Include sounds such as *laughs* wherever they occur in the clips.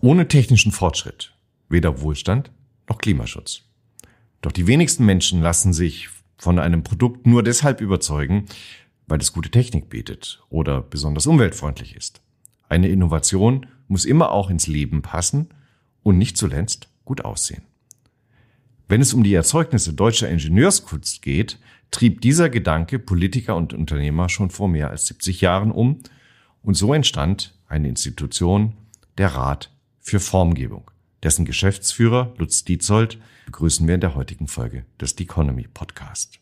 Ohne technischen Fortschritt weder Wohlstand noch Klimaschutz. Doch die wenigsten Menschen lassen sich von einem Produkt nur deshalb überzeugen, weil es gute Technik bietet oder besonders umweltfreundlich ist. Eine Innovation muss immer auch ins Leben passen und nicht zuletzt gut aussehen. Wenn es um die Erzeugnisse deutscher Ingenieurskunst geht, trieb dieser Gedanke Politiker und Unternehmer schon vor mehr als 70 Jahren um und so entstand eine Institution, der Rat für Formgebung, dessen Geschäftsführer Lutz Dietzold begrüßen wir in der heutigen Folge des The Economy Podcast.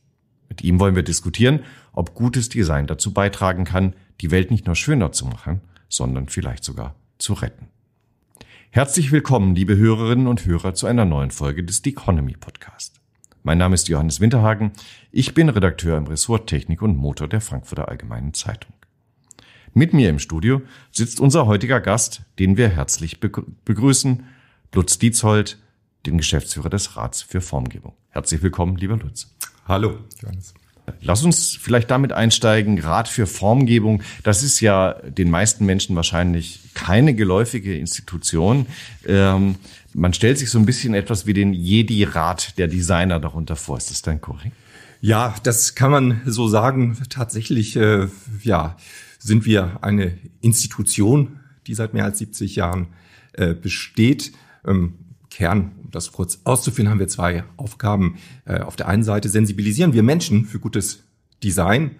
Mit ihm wollen wir diskutieren, ob gutes Design dazu beitragen kann, die Welt nicht nur schöner zu machen, sondern vielleicht sogar zu retten. Herzlich willkommen, liebe Hörerinnen und Hörer, zu einer neuen Folge des The Economy Podcast. Mein Name ist Johannes Winterhagen. Ich bin Redakteur im Ressort Technik und Motor der Frankfurter Allgemeinen Zeitung. Mit mir im Studio sitzt unser heutiger Gast, den wir herzlich begrüßen, Lutz Dietzold, den Geschäftsführer des Rats für Formgebung. Herzlich willkommen, lieber Lutz. Hallo, Lass uns vielleicht damit einsteigen, Rat für Formgebung. Das ist ja den meisten Menschen wahrscheinlich keine geläufige Institution. Ähm, man stellt sich so ein bisschen etwas wie den Jedi-Rat der Designer darunter vor. Ist das dein korrekt? Ja, das kann man so sagen. Tatsächlich, äh, ja sind wir eine Institution, die seit mehr als 70 Jahren äh, besteht. Ähm, Kern, um das kurz auszuführen, haben wir zwei Aufgaben. Äh, auf der einen Seite sensibilisieren wir Menschen für gutes Design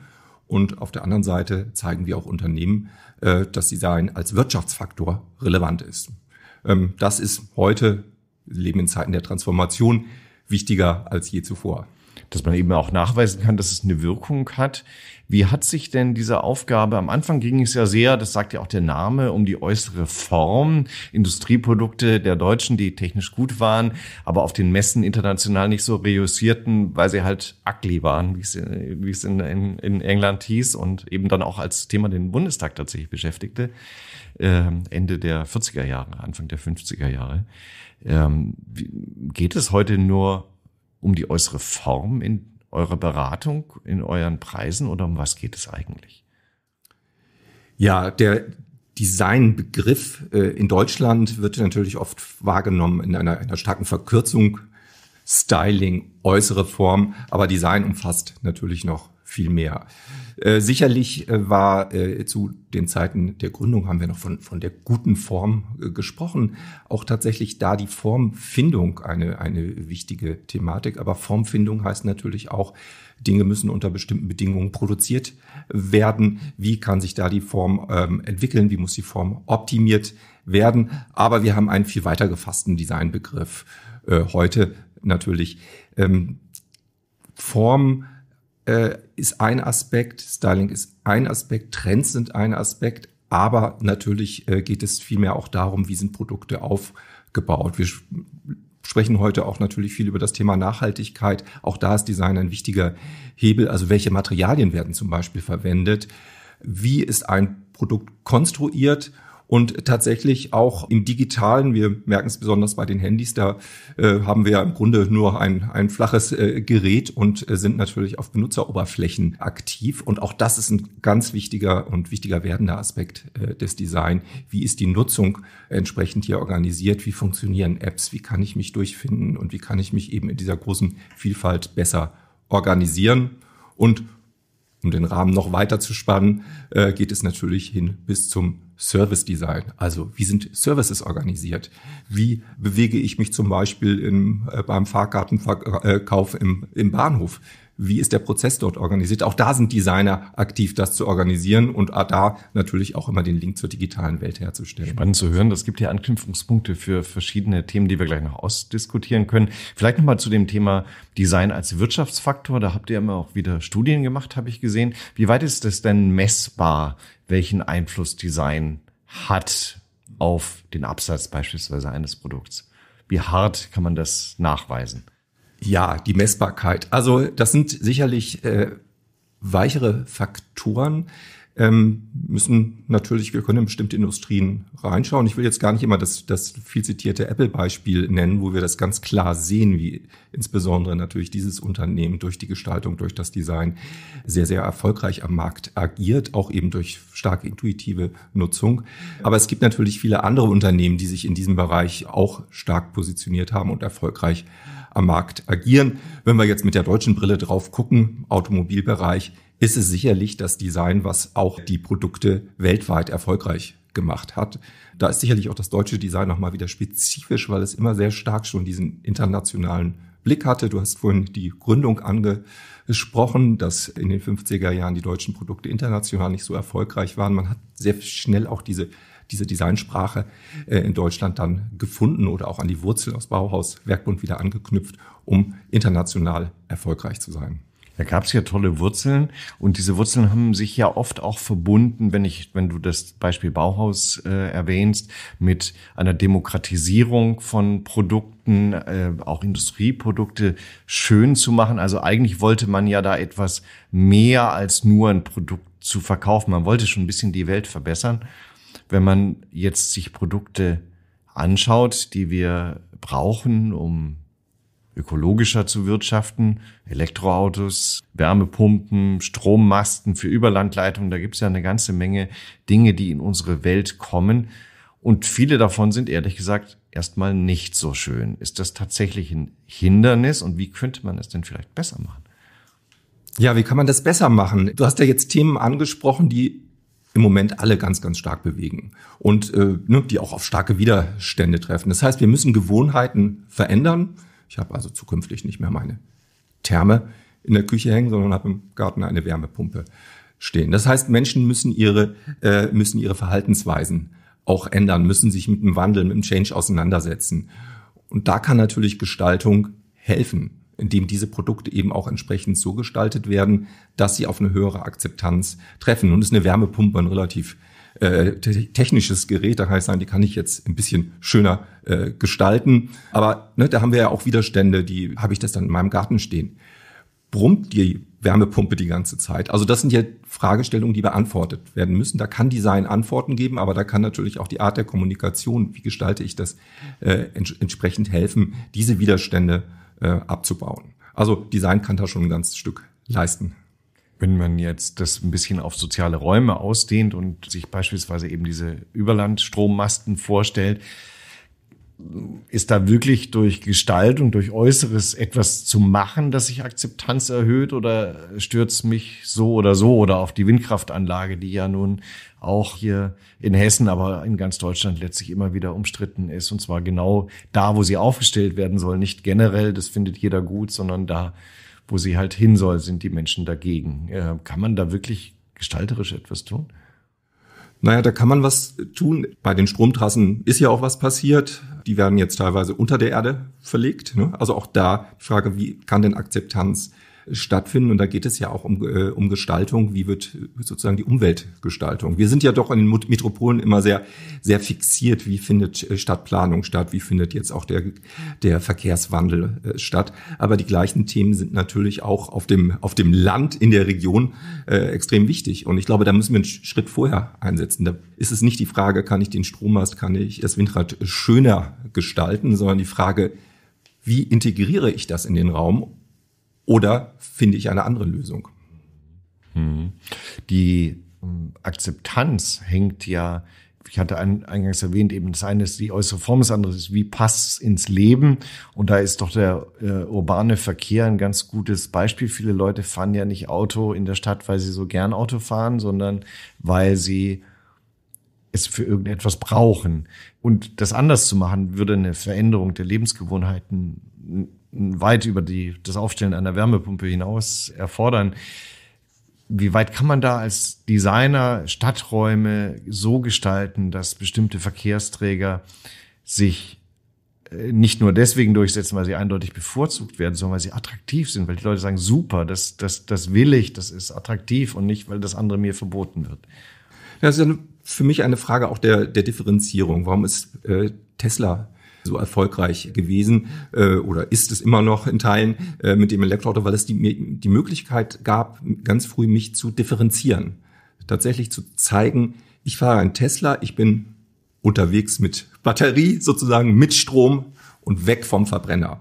und auf der anderen Seite zeigen wir auch Unternehmen, äh, dass Design als Wirtschaftsfaktor relevant ist. Ähm, das ist heute, wir leben in Zeiten der Transformation, wichtiger als je zuvor dass man eben auch nachweisen kann, dass es eine Wirkung hat. Wie hat sich denn diese Aufgabe, am Anfang ging es ja sehr, das sagt ja auch der Name, um die äußere Form, Industrieprodukte der Deutschen, die technisch gut waren, aber auf den Messen international nicht so reüssierten, weil sie halt ugly waren, wie es, wie es in, in, in England hieß und eben dann auch als Thema den Bundestag tatsächlich beschäftigte, äh, Ende der 40er Jahre, Anfang der 50er Jahre. Ähm, geht es heute nur um die äußere Form in eurer Beratung, in euren Preisen oder um was geht es eigentlich? Ja, der Designbegriff äh, in Deutschland wird natürlich oft wahrgenommen in einer, einer starken Verkürzung. Styling, äußere Form, aber Design umfasst natürlich noch viel mehr. Äh, sicherlich äh, war äh, zu den Zeiten der Gründung haben wir noch von, von der guten Form äh, gesprochen. Auch tatsächlich da die Formfindung eine, eine wichtige Thematik. Aber Formfindung heißt natürlich auch, Dinge müssen unter bestimmten Bedingungen produziert werden. Wie kann sich da die Form ähm, entwickeln? Wie muss die Form optimiert werden? Aber wir haben einen viel weiter gefassten Designbegriff äh, heute natürlich. Ähm, Form äh, ist ein Aspekt, Styling ist ein Aspekt, Trends sind ein Aspekt, aber natürlich äh, geht es vielmehr auch darum, wie sind Produkte aufgebaut. Wir sprechen heute auch natürlich viel über das Thema Nachhaltigkeit. Auch da ist Design ein wichtiger Hebel. Also welche Materialien werden zum Beispiel verwendet? Wie ist ein Produkt konstruiert? und tatsächlich auch im digitalen, wir merken es besonders bei den Handys, da äh, haben wir ja im Grunde nur ein, ein flaches äh, Gerät und äh, sind natürlich auf Benutzeroberflächen aktiv. Und auch das ist ein ganz wichtiger und wichtiger werdender Aspekt äh, des Design. Wie ist die Nutzung entsprechend hier organisiert? Wie funktionieren Apps? Wie kann ich mich durchfinden? Und wie kann ich mich eben in dieser großen Vielfalt besser organisieren? Und um den Rahmen noch weiter zu spannen, äh, geht es natürlich hin bis zum Service Design. Also wie sind Services organisiert? Wie bewege ich mich zum Beispiel im, äh, beim Fahrkartenkauf im, im Bahnhof? Wie ist der Prozess dort organisiert? Auch da sind Designer aktiv, das zu organisieren und äh, da natürlich auch immer den Link zur digitalen Welt herzustellen. Spannend zu hören. Das gibt ja Anknüpfungspunkte für verschiedene Themen, die wir gleich noch ausdiskutieren können. Vielleicht nochmal zu dem Thema Design als Wirtschaftsfaktor. Da habt ihr immer auch wieder Studien gemacht, habe ich gesehen. Wie weit ist das denn messbar? welchen Einfluss Design hat auf den Absatz beispielsweise eines Produkts. Wie hart kann man das nachweisen? Ja, die Messbarkeit. Also das sind sicherlich äh, weichere Faktoren ähm, müssen natürlich, wir können in bestimmte Industrien reinschauen. Ich will jetzt gar nicht immer das, das viel zitierte Apple-Beispiel nennen, wo wir das ganz klar sehen, wie insbesondere natürlich dieses Unternehmen durch die Gestaltung, durch das Design sehr, sehr erfolgreich am Markt agiert, auch eben durch starke intuitive Nutzung. Aber es gibt natürlich viele andere Unternehmen, die sich in diesem Bereich auch stark positioniert haben und erfolgreich am Markt agieren. Wenn wir jetzt mit der deutschen Brille drauf gucken, Automobilbereich, ist es sicherlich das Design, was auch die Produkte weltweit erfolgreich gemacht hat. Da ist sicherlich auch das deutsche Design nochmal wieder spezifisch, weil es immer sehr stark schon diesen internationalen Blick hatte. Du hast vorhin die Gründung angesprochen, dass in den 50er Jahren die deutschen Produkte international nicht so erfolgreich waren. Man hat sehr schnell auch diese diese Designsprache äh, in Deutschland dann gefunden oder auch an die Wurzel aus Bauhaus Werkbund wieder angeknüpft, um international erfolgreich zu sein. Da gab es ja tolle Wurzeln und diese Wurzeln haben sich ja oft auch verbunden, wenn ich, wenn du das Beispiel Bauhaus äh, erwähnst, mit einer Demokratisierung von Produkten, äh, auch Industrieprodukte schön zu machen. Also eigentlich wollte man ja da etwas mehr als nur ein Produkt zu verkaufen. Man wollte schon ein bisschen die Welt verbessern. Wenn man jetzt sich Produkte anschaut, die wir brauchen, um ökologischer zu wirtschaften. Elektroautos, Wärmepumpen, Strommasten für Überlandleitungen, da gibt es ja eine ganze Menge Dinge, die in unsere Welt kommen. Und viele davon sind ehrlich gesagt erstmal nicht so schön. Ist das tatsächlich ein Hindernis und wie könnte man es denn vielleicht besser machen? Ja, wie kann man das besser machen? Du hast ja jetzt Themen angesprochen, die im Moment alle ganz, ganz stark bewegen und äh, ne, die auch auf starke Widerstände treffen. Das heißt, wir müssen Gewohnheiten verändern ich habe also zukünftig nicht mehr meine Therme in der Küche hängen, sondern habe im Garten eine Wärmepumpe stehen. Das heißt, Menschen müssen ihre, äh, müssen ihre Verhaltensweisen auch ändern, müssen sich mit dem Wandel, mit dem Change auseinandersetzen. Und da kann natürlich Gestaltung helfen, indem diese Produkte eben auch entsprechend so gestaltet werden, dass sie auf eine höhere Akzeptanz treffen. Und ist eine Wärmepumpe ein relativ äh, te technisches Gerät. Da kann ich sagen, die kann ich jetzt ein bisschen schöner äh, gestalten. Aber ne, da haben wir ja auch Widerstände, die habe ich das dann in meinem Garten stehen. Brummt die Wärmepumpe die ganze Zeit? Also das sind ja Fragestellungen, die beantwortet werden müssen. Da kann Design Antworten geben, aber da kann natürlich auch die Art der Kommunikation, wie gestalte ich das, äh, ents entsprechend helfen, diese Widerstände äh, abzubauen. Also Design kann da schon ein ganzes Stück leisten. Wenn man jetzt das ein bisschen auf soziale Räume ausdehnt und sich beispielsweise eben diese Überlandstrommasten vorstellt, ist da wirklich durch Gestaltung, durch Äußeres etwas zu machen, dass sich Akzeptanz erhöht oder stürzt mich so oder so oder auf die Windkraftanlage, die ja nun auch hier in Hessen, aber in ganz Deutschland letztlich immer wieder umstritten ist und zwar genau da, wo sie aufgestellt werden soll, nicht generell, das findet jeder gut, sondern da, wo sie halt hin soll, sind die Menschen dagegen. Äh, kann man da wirklich gestalterisch etwas tun? Naja, da kann man was tun. Bei den Stromtrassen ist ja auch was passiert. Die werden jetzt teilweise unter der Erde verlegt. Ne? Also auch da die Frage, wie kann denn Akzeptanz stattfinden. Und da geht es ja auch um, äh, um Gestaltung. Wie wird sozusagen die Umweltgestaltung? Wir sind ja doch in den Metropolen immer sehr, sehr fixiert. Wie findet äh, Stadtplanung statt? Wie findet jetzt auch der, der Verkehrswandel äh, statt? Aber die gleichen Themen sind natürlich auch auf dem, auf dem Land in der Region äh, extrem wichtig. Und ich glaube, da müssen wir einen Schritt vorher einsetzen. Da ist es nicht die Frage, kann ich den Strommast, kann ich das Windrad schöner gestalten, sondern die Frage, wie integriere ich das in den Raum oder finde ich eine andere Lösung? Hm. Die hm, Akzeptanz hängt ja, ich hatte eingangs erwähnt, eben das eine ist die äußere Form, das andere ist, wie passt ins Leben? Und da ist doch der äh, urbane Verkehr ein ganz gutes Beispiel. Viele Leute fahren ja nicht Auto in der Stadt, weil sie so gern Auto fahren, sondern weil sie es für irgendetwas brauchen. Und das anders zu machen, würde eine Veränderung der Lebensgewohnheiten weit über die, das Aufstellen einer Wärmepumpe hinaus erfordern. Wie weit kann man da als Designer Stadträume so gestalten, dass bestimmte Verkehrsträger sich äh, nicht nur deswegen durchsetzen, weil sie eindeutig bevorzugt werden, sondern weil sie attraktiv sind, weil die Leute sagen, super, das, das, das will ich, das ist attraktiv und nicht, weil das andere mir verboten wird. Das ist für mich eine Frage auch der, der Differenzierung. Warum ist äh, Tesla so erfolgreich gewesen äh, oder ist es immer noch in Teilen äh, mit dem Elektroauto, weil es die, die Möglichkeit gab, ganz früh mich zu differenzieren. Tatsächlich zu zeigen, ich fahre einen Tesla, ich bin unterwegs mit Batterie sozusagen, mit Strom und weg vom Verbrenner.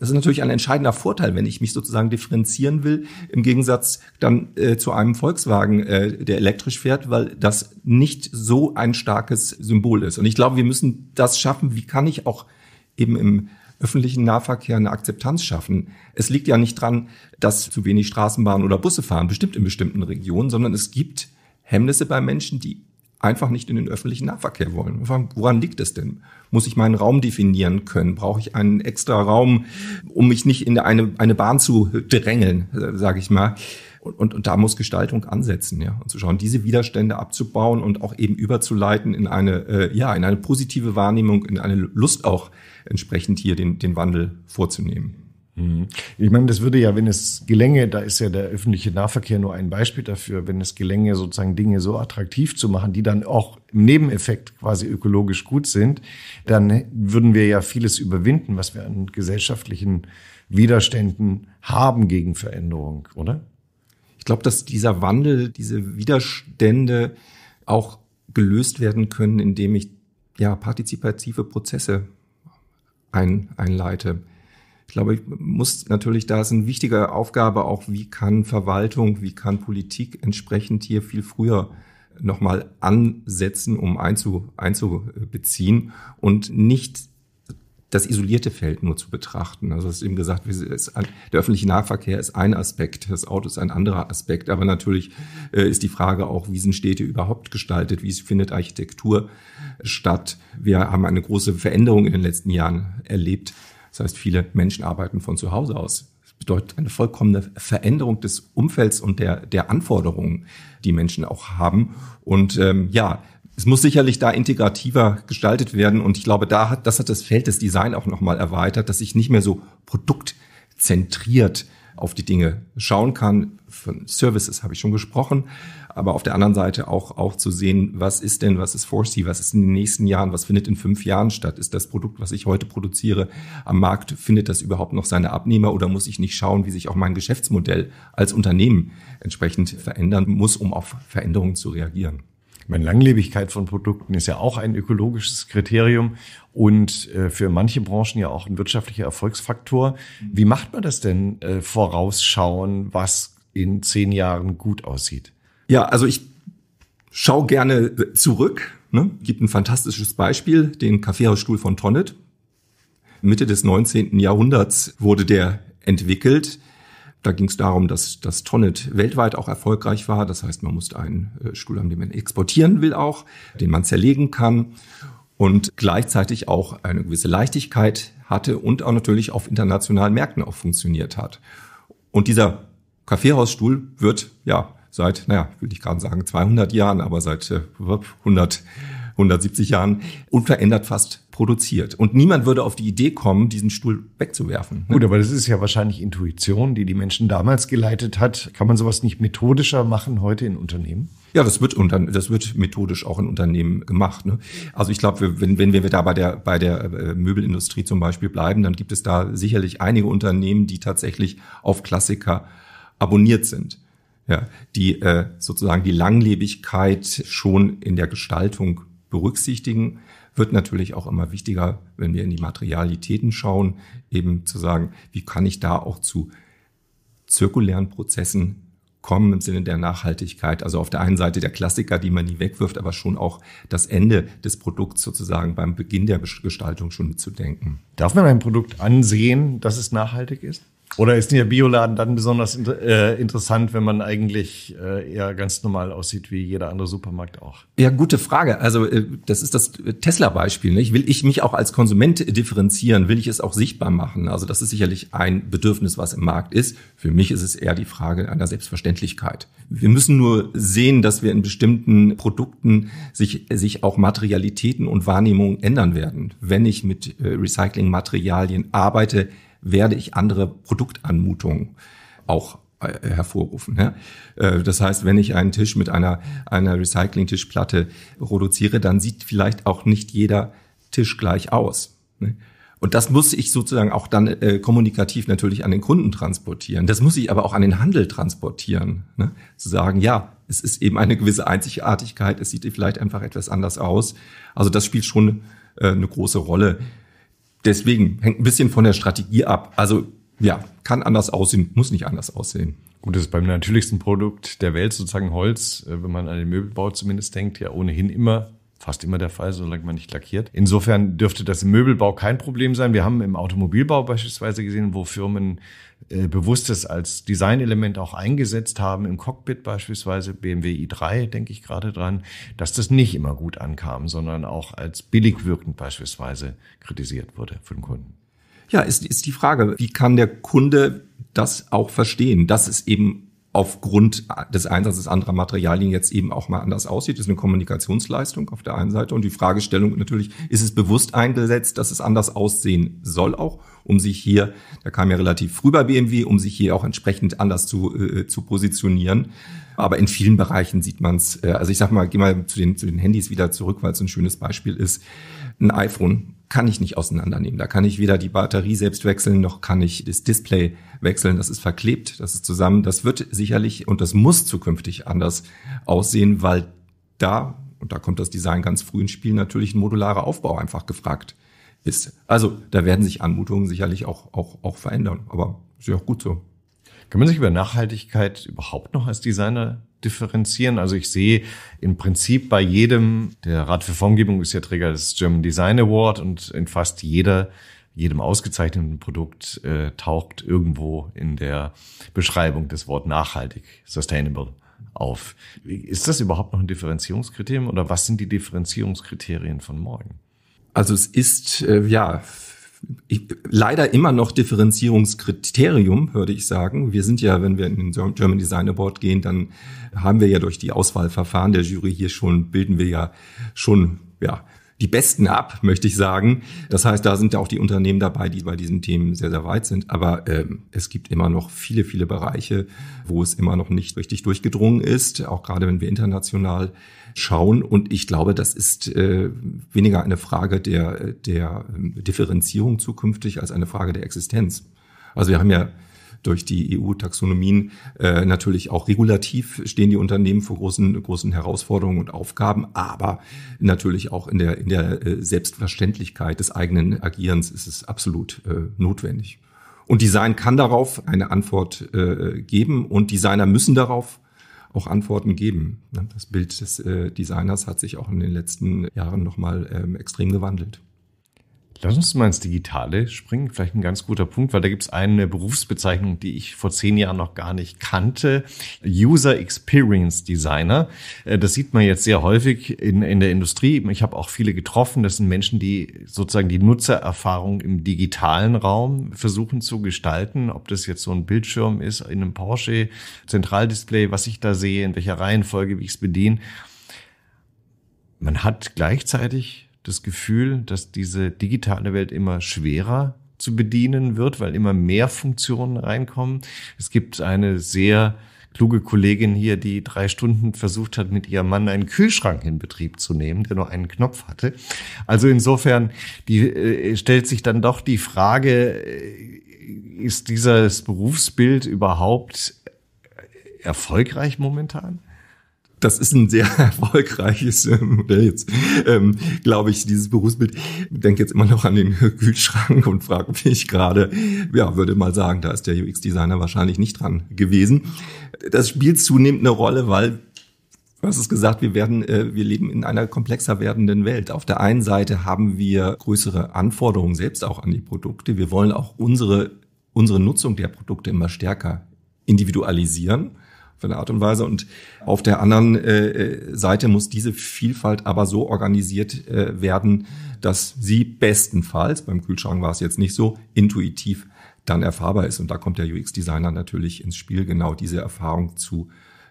Das ist natürlich ein entscheidender Vorteil, wenn ich mich sozusagen differenzieren will, im Gegensatz dann äh, zu einem Volkswagen, äh, der elektrisch fährt, weil das nicht so ein starkes Symbol ist. Und ich glaube, wir müssen das schaffen. Wie kann ich auch eben im öffentlichen Nahverkehr eine Akzeptanz schaffen. Es liegt ja nicht dran, dass zu wenig Straßenbahnen oder Busse fahren, bestimmt in bestimmten Regionen, sondern es gibt Hemmnisse bei Menschen, die einfach nicht in den öffentlichen Nahverkehr wollen. Woran liegt es denn? Muss ich meinen Raum definieren können? Brauche ich einen extra Raum, um mich nicht in eine, eine Bahn zu drängeln, äh, sage ich mal? Und, und, und da muss Gestaltung ansetzen, ja, und zu schauen, diese Widerstände abzubauen und auch eben überzuleiten in eine, äh, ja, in eine positive Wahrnehmung, in eine Lust auch entsprechend hier den, den Wandel vorzunehmen. Mhm. Ich meine, das würde ja, wenn es gelänge, da ist ja der öffentliche Nahverkehr nur ein Beispiel dafür, wenn es gelänge, sozusagen Dinge so attraktiv zu machen, die dann auch im Nebeneffekt quasi ökologisch gut sind, dann würden wir ja vieles überwinden, was wir an gesellschaftlichen Widerständen haben gegen Veränderung, oder? Ich glaube, dass dieser Wandel, diese Widerstände auch gelöst werden können, indem ich ja partizipative Prozesse ein, einleite. Ich glaube, ich muss natürlich, da ist eine wichtige Aufgabe auch, wie kann Verwaltung, wie kann Politik entsprechend hier viel früher nochmal ansetzen, um einzu, einzubeziehen und nicht das isolierte Feld nur zu betrachten. Also es ist eben gesagt, der öffentliche Nahverkehr ist ein Aspekt, das Auto ist ein anderer Aspekt, aber natürlich äh, ist die Frage auch, wie sind Städte überhaupt gestaltet, wie findet Architektur statt. Wir haben eine große Veränderung in den letzten Jahren erlebt das heißt, viele Menschen arbeiten von zu Hause aus. Das bedeutet eine vollkommene Veränderung des Umfelds und der, der Anforderungen, die Menschen auch haben. Und ähm, ja, es muss sicherlich da integrativer gestaltet werden. Und ich glaube, da hat, das hat das Feld des Design auch nochmal erweitert, dass ich nicht mehr so produktzentriert auf die Dinge schauen kann. Von Services habe ich schon gesprochen, aber auf der anderen Seite auch, auch zu sehen, was ist denn, was ist Foresee, was ist in den nächsten Jahren, was findet in fünf Jahren statt? Ist das Produkt, was ich heute produziere, am Markt, findet das überhaupt noch seine Abnehmer oder muss ich nicht schauen, wie sich auch mein Geschäftsmodell als Unternehmen entsprechend verändern muss, um auf Veränderungen zu reagieren? meine, Langlebigkeit von Produkten ist ja auch ein ökologisches Kriterium und äh, für manche Branchen ja auch ein wirtschaftlicher Erfolgsfaktor. Wie macht man das denn äh, vorausschauen, was in zehn Jahren gut aussieht? Ja, also ich schaue gerne zurück. Ne? Gibt ein fantastisches Beispiel, den Kaffeehausstuhl von Tonnet. Mitte des 19. Jahrhunderts wurde der entwickelt da ging es darum, dass das Tonnet weltweit auch erfolgreich war. Das heißt, man musste einen äh, Stuhl haben, den man exportieren will auch, den man zerlegen kann und gleichzeitig auch eine gewisse Leichtigkeit hatte und auch natürlich auf internationalen Märkten auch funktioniert hat. Und dieser Kaffeehausstuhl wird ja seit, naja, will ich gerade sagen, 200 Jahren, aber seit 100 äh, 170 Jahren unverändert fast produziert. Und niemand würde auf die Idee kommen, diesen Stuhl wegzuwerfen. Ne? Gut, aber das ist ja wahrscheinlich Intuition, die die Menschen damals geleitet hat. Kann man sowas nicht methodischer machen heute in Unternehmen? Ja, das wird, unter, das wird methodisch auch in Unternehmen gemacht. Ne? Also ich glaube, wenn, wenn wir da bei der, bei der äh, Möbelindustrie zum Beispiel bleiben, dann gibt es da sicherlich einige Unternehmen, die tatsächlich auf Klassiker abonniert sind ja, die äh, sozusagen die Langlebigkeit schon in der Gestaltung berücksichtigen, wird natürlich auch immer wichtiger, wenn wir in die Materialitäten schauen, eben zu sagen, wie kann ich da auch zu zirkulären Prozessen kommen im Sinne der Nachhaltigkeit. Also auf der einen Seite der Klassiker, die man nie wegwirft, aber schon auch das Ende des Produkts sozusagen beim Beginn der Gestaltung schon mitzudenken. Darf man ein Produkt ansehen, dass es nachhaltig ist? Oder ist der Bioladen dann besonders äh, interessant, wenn man eigentlich äh, eher ganz normal aussieht wie jeder andere Supermarkt auch? Ja, gute Frage. Also äh, das ist das äh, Tesla-Beispiel. Nicht? Will ich mich auch als Konsument differenzieren? Will ich es auch sichtbar machen? Also das ist sicherlich ein Bedürfnis, was im Markt ist. Für mich ist es eher die Frage einer Selbstverständlichkeit. Wir müssen nur sehen, dass wir in bestimmten Produkten sich, sich auch Materialitäten und Wahrnehmungen ändern werden. Wenn ich mit äh, Recyclingmaterialien arbeite, werde ich andere Produktanmutungen auch äh, hervorrufen. Äh, das heißt, wenn ich einen Tisch mit einer, einer Recycling-Tischplatte reduziere, dann sieht vielleicht auch nicht jeder Tisch gleich aus. Ne? Und das muss ich sozusagen auch dann äh, kommunikativ natürlich an den Kunden transportieren. Das muss ich aber auch an den Handel transportieren. Ne? Zu sagen, ja, es ist eben eine gewisse Einzigartigkeit, es sieht vielleicht einfach etwas anders aus. Also das spielt schon eine große Rolle deswegen hängt ein bisschen von der Strategie ab. Also ja, kann anders aussehen, muss nicht anders aussehen. Gut, das ist beim natürlichsten Produkt der Welt sozusagen Holz, äh, wenn man an den Möbelbau zumindest denkt, ja ohnehin immer fast immer der Fall, solange man nicht lackiert. Insofern dürfte das im Möbelbau kein Problem sein. Wir haben im Automobilbau beispielsweise gesehen, wo Firmen äh, bewusstes als Designelement auch eingesetzt haben, im Cockpit beispielsweise, BMW i3 denke ich gerade dran, dass das nicht immer gut ankam, sondern auch als billig wirkend beispielsweise kritisiert wurde von Kunden. Ja, ist, ist die Frage, wie kann der Kunde das auch verstehen, dass es eben aufgrund des Einsatzes anderer Materialien jetzt eben auch mal anders aussieht, das ist eine Kommunikationsleistung auf der einen Seite und die Fragestellung natürlich, ist es bewusst eingesetzt, dass es anders aussehen soll auch, um sich hier, da kam ja relativ früh bei BMW, um sich hier auch entsprechend anders zu, äh, zu positionieren. Aber in vielen Bereichen sieht man es, äh, also ich sag mal, geh mal zu den, zu den Handys wieder zurück, weil es ein schönes Beispiel ist. Ein iPhone kann ich nicht auseinandernehmen. Da kann ich weder die Batterie selbst wechseln, noch kann ich das Display wechseln. Das ist verklebt, das ist zusammen. Das wird sicherlich und das muss zukünftig anders aussehen, weil da, und da kommt das Design ganz früh ins Spiel, natürlich ein modularer Aufbau einfach gefragt ist. Also da werden sich Anmutungen sicherlich auch, auch, auch verändern, aber ist ja auch gut so. Kann man sich über Nachhaltigkeit überhaupt noch als Designer differenzieren. Also ich sehe im Prinzip bei jedem, der Rat für Formgebung ist ja Träger des German Design Award und in fast jeder, jedem ausgezeichneten Produkt äh, taucht irgendwo in der Beschreibung das Wort nachhaltig, sustainable auf. Ist das überhaupt noch ein Differenzierungskriterium oder was sind die Differenzierungskriterien von morgen? Also es ist, äh, ja, ich, leider immer noch Differenzierungskriterium, würde ich sagen. Wir sind ja, wenn wir in den German Design Award gehen, dann haben wir ja durch die Auswahlverfahren der Jury hier schon, bilden wir ja schon, ja, die Besten ab, möchte ich sagen. Das heißt, da sind ja auch die Unternehmen dabei, die bei diesen Themen sehr, sehr weit sind. Aber ähm, es gibt immer noch viele, viele Bereiche, wo es immer noch nicht richtig durchgedrungen ist, auch gerade wenn wir international schauen. Und ich glaube, das ist äh, weniger eine Frage der, der ähm, Differenzierung zukünftig als eine Frage der Existenz. Also wir haben ja durch die EU-Taxonomien äh, natürlich auch regulativ stehen die Unternehmen vor großen, großen Herausforderungen und Aufgaben, aber natürlich auch in der, in der äh, Selbstverständlichkeit des eigenen Agierens ist es absolut äh, notwendig. Und Design kann darauf eine Antwort äh, geben und Designer müssen darauf auch Antworten geben. Ne? Das Bild des äh, Designers hat sich auch in den letzten Jahren nochmal ähm, extrem gewandelt. Lass uns mal ins Digitale springen. Vielleicht ein ganz guter Punkt, weil da gibt es eine Berufsbezeichnung, die ich vor zehn Jahren noch gar nicht kannte. User Experience Designer. Äh, das sieht man jetzt sehr häufig in, in der Industrie. Ich habe auch viele getroffen. Das sind Menschen, die sozusagen die Nutzererfahrung im digitalen Raum versuchen zu gestalten. Ob das jetzt so ein Bildschirm ist in einem Porsche Zentraldisplay, was ich da sehe, in welcher Reihenfolge, wie ich es bediene. Man hat gleichzeitig das Gefühl, dass diese digitale Welt immer schwerer zu bedienen wird, weil immer mehr Funktionen reinkommen. Es gibt eine sehr kluge Kollegin hier, die drei Stunden versucht hat, mit ihrem Mann einen Kühlschrank in Betrieb zu nehmen, der nur einen Knopf hatte. Also insofern die, äh, stellt sich dann doch die Frage, äh, ist dieses Berufsbild überhaupt äh, erfolgreich momentan? das ist ein sehr *laughs* erfolgreiches Modell ähm, jetzt, ähm, glaube ich, dieses Berufsbild. Ich denke jetzt immer noch an den *laughs* Kühlschrank und frage mich gerade, ja, würde mal sagen, da ist der UX-Designer wahrscheinlich nicht dran gewesen. Das spielt zunehmend eine Rolle, weil Du hast es gesagt, wir werden, äh, wir leben in einer komplexer werdenden Welt. Auf der einen Seite haben wir größere Anforderungen selbst auch an die Produkte. Wir wollen auch unsere, unsere Nutzung der Produkte immer stärker individualisieren für eine Art und Weise. Und auf der anderen äh, äh, Seite muss diese Vielfalt aber so organisiert äh, werden, dass sie bestenfalls, beim Kühlschrank war es jetzt nicht so, intuitiv dann erfahrbar ist. Und da kommt der UX-Designer natürlich ins Spiel, genau diese Erfahrung zu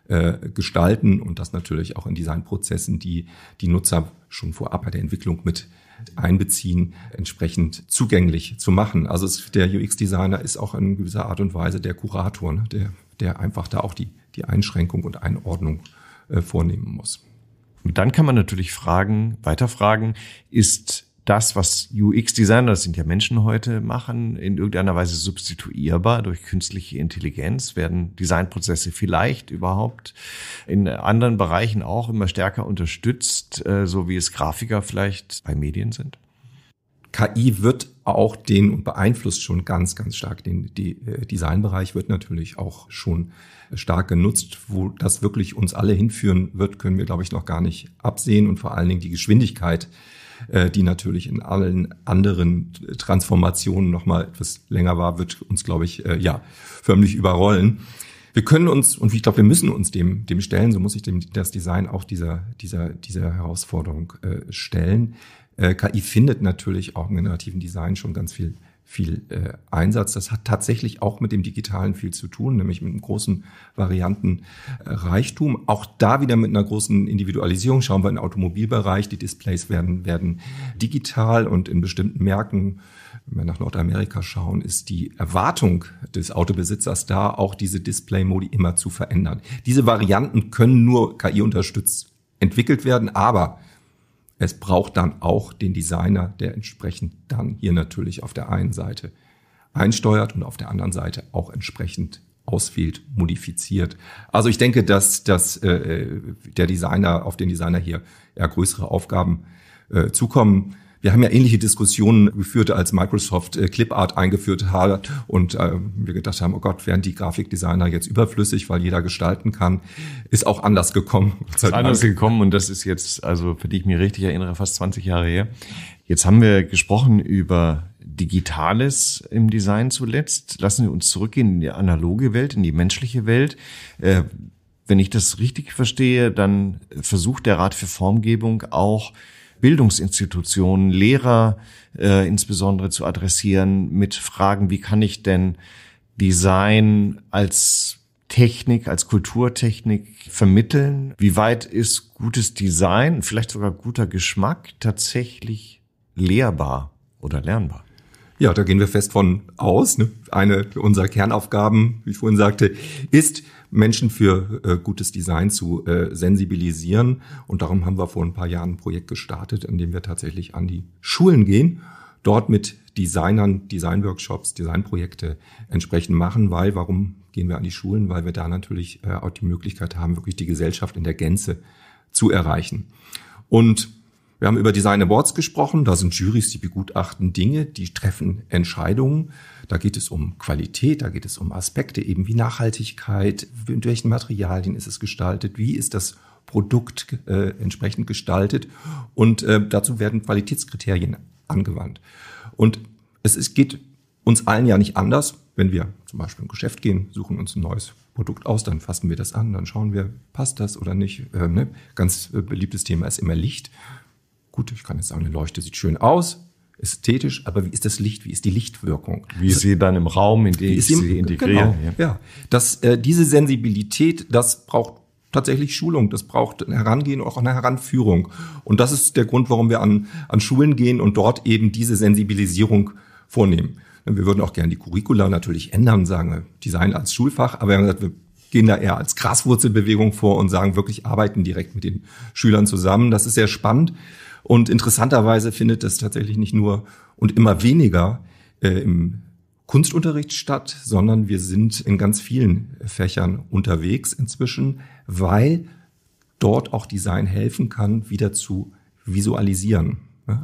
äh, gestalten und das natürlich auch in Designprozessen, die die Nutzer schon vorab bei der Entwicklung mit einbeziehen, entsprechend zugänglich zu machen. Also es, der UX-Designer ist auch in gewisser Art und Weise der Kurator, ne? der, der einfach da auch die die Einschränkung und Einordnung äh, vornehmen muss. Und dann kann man natürlich fragen, weiter fragen, ist das, was UX-Designer, das sind ja Menschen heute, machen, in irgendeiner Weise substituierbar durch künstliche Intelligenz? Werden Designprozesse vielleicht überhaupt in anderen Bereichen auch immer stärker unterstützt, äh, so wie es Grafiker vielleicht bei Medien sind? KI wird auch den und beeinflusst schon ganz, ganz stark den die, äh, Designbereich, wird natürlich auch schon stark genutzt. Wo das wirklich uns alle hinführen wird, können wir, glaube ich, noch gar nicht absehen und vor allen Dingen die Geschwindigkeit, äh, die natürlich in allen anderen Transformationen nochmal etwas länger war, wird uns, glaube ich, äh, ja, förmlich überrollen. Wir können uns, und ich glaube, wir müssen uns dem, dem stellen, so muss ich dem, das Design auch dieser, dieser, dieser Herausforderung äh, stellen. Äh, KI findet natürlich auch im generativen Design schon ganz viel viel äh, Einsatz. Das hat tatsächlich auch mit dem Digitalen viel zu tun, nämlich mit einem großen Variantenreichtum. Äh, auch da wieder mit einer großen Individualisierung. Schauen wir in den Automobilbereich. Die Displays werden, werden digital und in bestimmten Märkten, wenn wir nach Nordamerika schauen, ist die Erwartung des Autobesitzers da, auch diese Display-Modi immer zu verändern. Diese Varianten können nur KI unterstützt entwickelt werden, aber es braucht dann auch den Designer, der entsprechend dann hier natürlich auf der einen Seite einsteuert und auf der anderen Seite auch entsprechend auswählt, modifiziert. Also ich denke, dass, dass äh, äh der Designer auf den Designer hier eher größere Aufgaben äh, zukommen. Wir haben ja ähnliche Diskussionen geführt, als Microsoft äh, ClipArt eingeführt hat und äh, wir gedacht haben, oh Gott, wären die Grafikdesigner jetzt überflüssig, weil jeder gestalten kann. Ist auch anders gekommen. *laughs* Ist anders gekommen und das ist jetzt, also für die ich mich richtig erinnere, fast 20 Jahre her. Jetzt haben wir gesprochen über Digitales im Design zuletzt. Lassen wir uns zurückgehen in die analoge Welt, in die menschliche Welt. Äh, wenn ich das richtig verstehe, dann versucht der Rat für Formgebung auch Bildungsinstitutionen, Lehrer äh, insbesondere zu adressieren mit Fragen, wie kann ich denn Design als Technik, als Kulturtechnik vermitteln? Wie weit ist gutes Design, vielleicht sogar guter Geschmack tatsächlich lehrbar oder lernbar? Ja, da gehen wir fest von aus. Ne? Eine unserer Kernaufgaben, wie ich vorhin sagte, ist Menschen für äh, gutes Design zu äh, sensibilisieren. Und darum haben wir vor ein paar Jahren ein Projekt gestartet, in dem wir tatsächlich an die Schulen gehen, dort mit Designern Designworkshops, Designprojekte entsprechend machen, weil warum gehen wir an die Schulen? Weil wir da natürlich äh, auch die Möglichkeit haben, wirklich die Gesellschaft in der Gänze zu erreichen. Und wir haben über Design Awards gesprochen. Da sind Juries, die begutachten Dinge, die treffen Entscheidungen. Da geht es um Qualität, da geht es um Aspekte eben wie Nachhaltigkeit, mit welchen Materialien ist es gestaltet, wie ist das Produkt äh, entsprechend gestaltet. Und äh, dazu werden Qualitätskriterien angewandt. Und es ist, geht uns allen ja nicht anders, wenn wir zum Beispiel im Geschäft gehen, suchen uns ein neues Produkt aus, dann fassen wir das an, dann schauen wir, passt das oder nicht. Ähm, ne? Ganz äh, beliebtes Thema ist immer Licht. Gut, ich kann jetzt sagen, eine Leuchte sieht schön aus, ästhetisch, aber wie ist das Licht, wie ist die Lichtwirkung? Wie ist also, sie dann im Raum, in dem ich sie integriere? Genau, ja. ja. Das, äh, diese Sensibilität, das braucht tatsächlich Schulung, das braucht ein Herangehen, auch eine Heranführung. Und das ist der Grund, warum wir an, an Schulen gehen und dort eben diese Sensibilisierung vornehmen. Wir würden auch gerne die Curricula natürlich ändern, sagen Design als Schulfach, aber wir haben gesagt, wir gehen da eher als Graswurzelbewegung vor und sagen wirklich, arbeiten direkt mit den Schülern zusammen. Das ist sehr spannend. Und interessanterweise findet das tatsächlich nicht nur und immer weniger äh, im Kunstunterricht statt, sondern wir sind in ganz vielen Fächern unterwegs inzwischen, weil dort auch Design helfen kann, wieder zu visualisieren.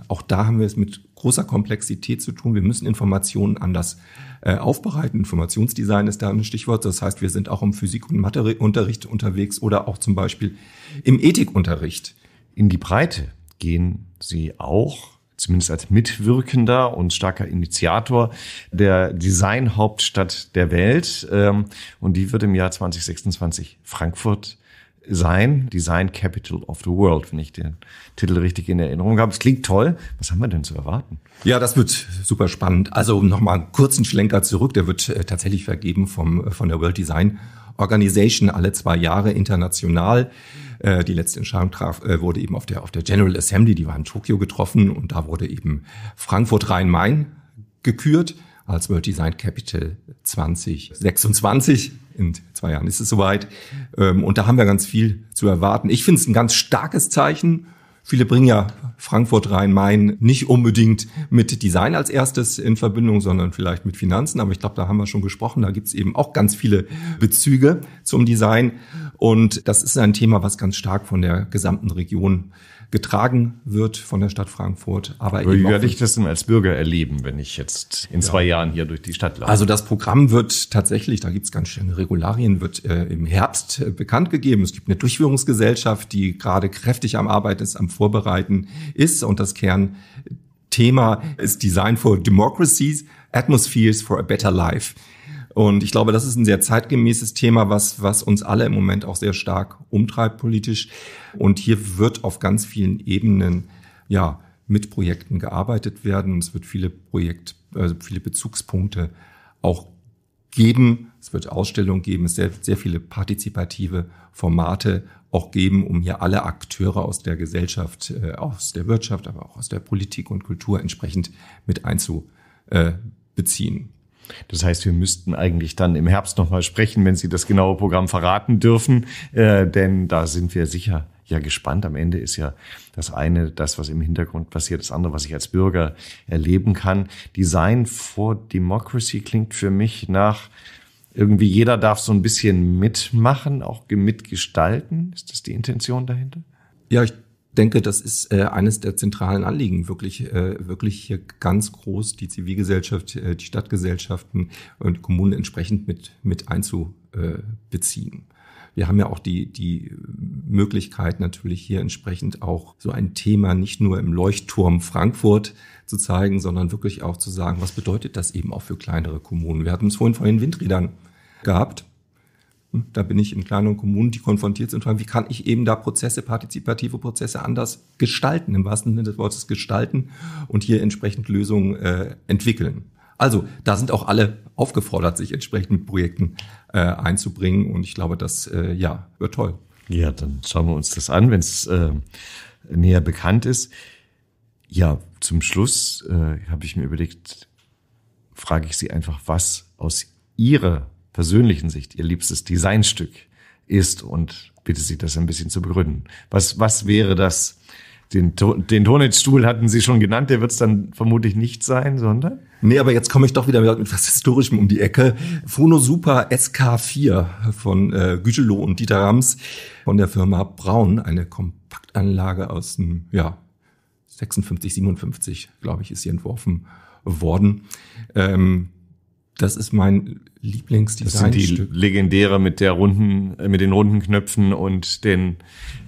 Auch da haben wir es mit großer Komplexität zu tun. Wir müssen Informationen anders äh, aufbereiten. Informationsdesign ist da ein Stichwort. Das heißt, wir sind auch im Physik- und Matheunterricht unterwegs oder auch zum Beispiel im Ethikunterricht. In die Breite gehen Sie auch zumindest als Mitwirkender und starker Initiator der Designhauptstadt der Welt. Ähm, und die wird im Jahr 2026 Frankfurt sein, Design Capital of the World, wenn ich den Titel richtig in Erinnerung habe. Es klingt toll. Was haben wir denn zu erwarten? Ja, das wird super spannend. Also nochmal einen kurzen Schlenker zurück. Der wird äh, tatsächlich vergeben vom, äh, von der World Design Organization alle zwei Jahre international. Äh, die letzte Entscheidung traf, wurde eben auf der, auf der General Assembly, die war in Tokio getroffen und da wurde eben Frankfurt Rhein-Main gekürt als World Design Capital 2026 in zwei Jahren ist es soweit. Ähm, und da haben wir ganz viel zu erwarten. Ich finde es ein ganz starkes Zeichen. Viele bringen ja Frankfurt Rhein-Main nicht unbedingt mit Design als erstes in Verbindung, sondern vielleicht mit Finanzen. Aber ich glaube, da haben wir schon gesprochen. Da gibt es eben auch ganz viele Bezüge zum Design. Und das ist ein Thema, was ganz stark von der gesamten Region getragen wird von der Stadt Frankfurt. Aber, aber wie werde ich das denn als Bürger erleben, wenn ich jetzt in zwei ja. Jahren hier durch die Stadt laufe? Also das Programm wird tatsächlich, da gibt es ganz schöne Regularien, wird äh, im Herbst äh, bekannt gegeben. Es gibt eine Durchführungsgesellschaft, die gerade kräftig am Arbeiten ist, am Vorbereiten ist und das Kernthema ist Design for Democracies, Atmospheres for a Better Life. Und ich glaube, das ist ein sehr zeitgemäßes Thema, was, was uns alle im Moment auch sehr stark umtreibt politisch. Und hier wird auf ganz vielen Ebenen, ja, mit Projekten gearbeitet werden. Es wird viele Projekt, also viele Bezugspunkte auch geben. Es wird Ausstellungen geben. Es wird sehr viele partizipative Formate auch geben, um hier alle Akteure aus der Gesellschaft, äh, aus der Wirtschaft, aber auch aus der Politik und Kultur entsprechend mit einzubeziehen. Das heißt, wir müssten eigentlich dann im Herbst nochmal sprechen, wenn Sie das genaue Programm verraten dürfen, äh, denn da sind wir sicher ja gespannt. Am Ende ist ja das eine, das, was im Hintergrund passiert, das andere, was ich als Bürger erleben kann. Design for Democracy klingt für mich nach irgendwie jeder darf so ein bisschen mitmachen, auch mitgestalten. Ist das die Intention dahinter? Ja, ich denke, das ist äh, eines der zentralen Anliegen, wirklich, äh, wirklich hier ganz groß die Zivilgesellschaft, äh, die Stadtgesellschaften und Kommunen entsprechend mit, mit einzubeziehen. Wir haben ja auch die, die Möglichkeit, natürlich hier entsprechend auch so ein Thema nicht nur im Leuchtturm Frankfurt zu zeigen, sondern wirklich auch zu sagen, was bedeutet das eben auch für kleinere Kommunen. Wir hatten es vorhin von den Windrädern gehabt da bin ich in kleinen Kommunen, die konfrontiert sind, wie kann ich eben da Prozesse, partizipative Prozesse anders gestalten, im wahrsten Sinne des Wortes gestalten und hier entsprechend Lösungen äh, entwickeln. Also da sind auch alle aufgefordert, sich entsprechend mit Projekten äh, einzubringen und ich glaube, das äh, ja, wird toll. Ja, dann schauen wir uns das an, wenn es äh, näher bekannt ist. Ja, zum Schluss äh, habe ich mir überlegt, frage ich Sie einfach, was aus Ihrer persönlichen Sicht ihr liebstes Designstück ist und bitte Sie, das ein bisschen zu begründen. Was, was wäre das? Den, den Tonitz-Stuhl hatten Sie schon genannt, der wird es dann vermutlich nicht sein, sondern? Nee, aber jetzt komme ich doch wieder mit etwas Historischem um die Ecke. Phono Super SK4 von äh, Güchelow und Dieter Rams von der Firma Braun, eine Kompaktanlage aus dem ja, 56, 57, glaube ich, ist sie entworfen worden. Ähm, das ist mein Lieblingsdesign. Das sind die legendäre mit der runden, äh, mit den runden Knöpfen und den,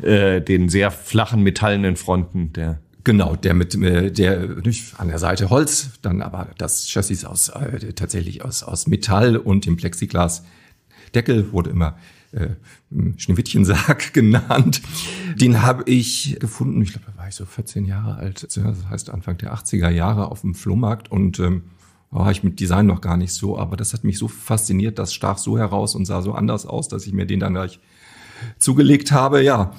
äh, den sehr flachen metallenen Fronten der. Genau, der mit äh, der nicht an der Seite Holz, dann aber das Chassis aus äh, tatsächlich aus aus Metall und dem Plexiglasdeckel wurde immer äh, hm, Schneewittchensack *laughs* genannt. Den habe ich gefunden, ich glaube, da war ich so 14 Jahre alt, das heißt Anfang der 80er Jahre auf dem Flohmarkt und ähm, war oh, ich mit Design noch gar nicht so, aber das hat mich so fasziniert, das stach so heraus und sah so anders aus, dass ich mir den dann gleich zugelegt habe, ja.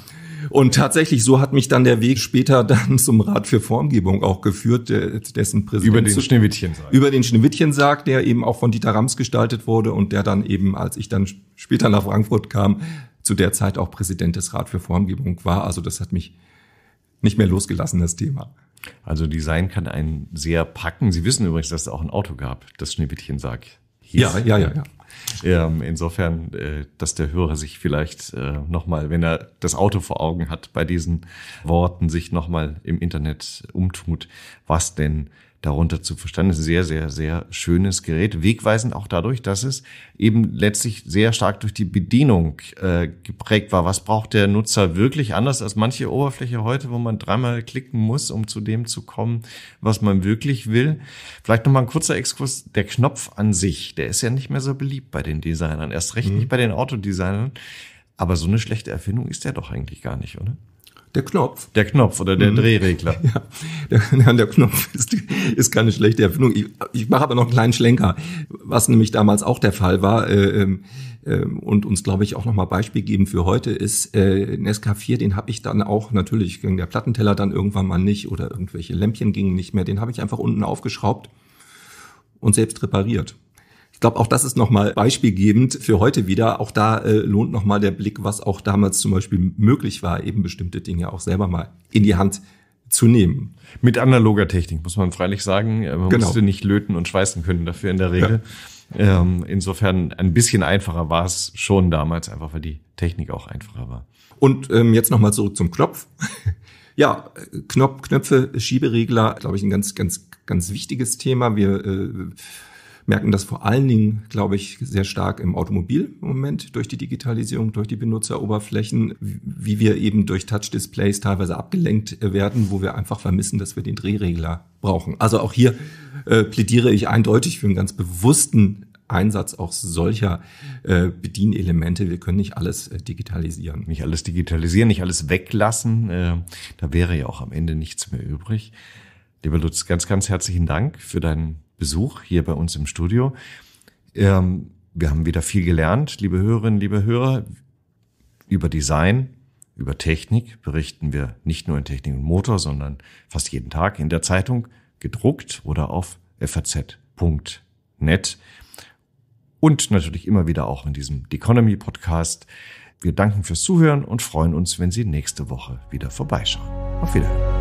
Und tatsächlich, so hat mich dann der Weg später *laughs* dann zum Rat für Formgebung auch geführt, dessen Präsident. Über den Schneewittchen sagt. Über den Schneewittchensarg, der eben auch von Dieter Rams gestaltet wurde und der dann eben, als ich dann später nach Frankfurt kam, zu der Zeit auch Präsident des Rat für Formgebung war. Also das hat mich nicht mehr losgelassen, das Thema. Also Design kann einen sehr packen. Sie wissen übrigens, dass es auch ein Auto gab, das Schneewittchensack. Hieß. Ja, ja, ja, ja. Ähm, insofern, äh, dass der Hörer sich vielleicht äh, nochmal, wenn er das Auto vor Augen hat, bei diesen Worten sich nochmal im Internet umtut, was denn darunter zu verstanden. ist ein sehr, sehr, sehr schönes Gerät. Wegweisend auch dadurch, dass es eben letztlich sehr stark durch die Bedienung äh, geprägt war. Was braucht der Nutzer wirklich anders als manche Oberfläche heute, wo man dreimal klicken muss, um zu dem zu kommen, was man wirklich will? Vielleicht nochmal ein kurzer Exkurs. Der Knopf an sich, der ist ja nicht mehr so beliebt bei den Designern. Erst recht mhm. nicht bei den Autodesignern. Aber so eine schlechte Erfindung ist der doch eigentlich gar nicht, oder? Der Knopf. Der Knopf oder der mhm. Drehregler. *laughs* Ja, der, der Knopf ist, ist keine schlechte Erfindung. Ich, ich mache aber noch einen kleinen Schlenker, was nämlich damals auch der Fall war äh, äh, und uns, glaube ich, auch nochmal Beispiel geben für heute ist, äh, ein SK4, den habe ich dann auch, natürlich ging der Plattenteller dann irgendwann mal nicht oder irgendwelche Lämpchen gingen nicht mehr, den habe ich einfach unten aufgeschraubt und selbst repariert. Ich glaube, auch das ist nochmal beispielgebend für heute wieder. Auch da äh, lohnt nochmal der Blick, was auch damals zum Beispiel möglich war, eben bestimmte Dinge auch selber mal in die Hand zu nehmen. Mit analoger Technik, muss man freilich sagen. Äh, man genau. musste nicht löten und schweißen können dafür in der Regel. Ja. Ähm, insofern ein bisschen einfacher war es schon damals, einfach weil die Technik auch einfacher war. Und ähm, jetzt nochmal zurück zum Knopf. *laughs* ja, Knopf, Knöpfe, Schieberegler, glaube ich, ein ganz, ganz, ganz wichtiges Thema. Wir äh, merken das vor allen Dingen, glaube ich, sehr stark im Automobil im Moment durch die Digitalisierung, durch die Benutzeroberflächen, wie wir eben durch Touch-Displays teilweise abgelenkt werden, wo wir einfach vermissen, dass wir den Drehregler brauchen. Also auch hier äh, plädiere ich eindeutig für einen ganz bewussten Einsatz auch solcher äh, Bedienelemente. Wir können nicht alles äh, digitalisieren. Nicht alles digitalisieren, nicht alles weglassen. Äh, da wäre ja auch am Ende nichts mehr übrig. Lieber Lutz, ganz, ganz herzlichen Dank für deinen Besuch hier bei uns im Studio. Ähm, wir haben wieder viel gelernt, liebe Hörerinnen, liebe Hörer, über Design, über Technik berichten wir nicht nur in Technik und Motor, sondern fast jeden Tag in der Zeitung, gedruckt oder auf faz.net. Und natürlich immer wieder auch in diesem The Economy Podcast. Wir danken fürs Zuhören und freuen uns, wenn Sie nächste Woche wieder vorbeischauen. Auf Wiedersehen.